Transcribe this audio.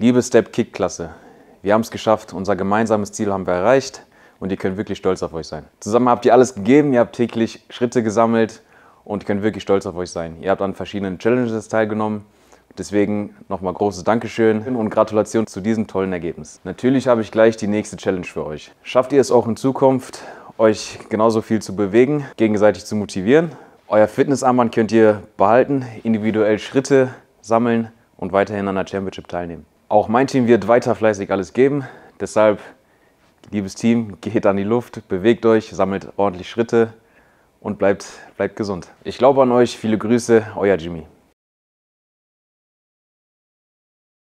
Liebe Step-Kick-Klasse, wir haben es geschafft, unser gemeinsames Ziel haben wir erreicht und ihr könnt wirklich stolz auf euch sein. Zusammen habt ihr alles gegeben, ihr habt täglich Schritte gesammelt und könnt wirklich stolz auf euch sein. Ihr habt an verschiedenen Challenges teilgenommen. Deswegen nochmal großes Dankeschön und Gratulation zu diesem tollen Ergebnis. Natürlich habe ich gleich die nächste Challenge für euch. Schafft ihr es auch in Zukunft, euch genauso viel zu bewegen, gegenseitig zu motivieren? Euer Fitnessarmband könnt ihr behalten, individuell Schritte sammeln und weiterhin an der Championship teilnehmen. Auch mein Team wird weiter fleißig alles geben. Deshalb, liebes Team, geht an die Luft, bewegt euch, sammelt ordentlich Schritte und bleibt, bleibt gesund. Ich glaube an euch. Viele Grüße, euer Jimmy.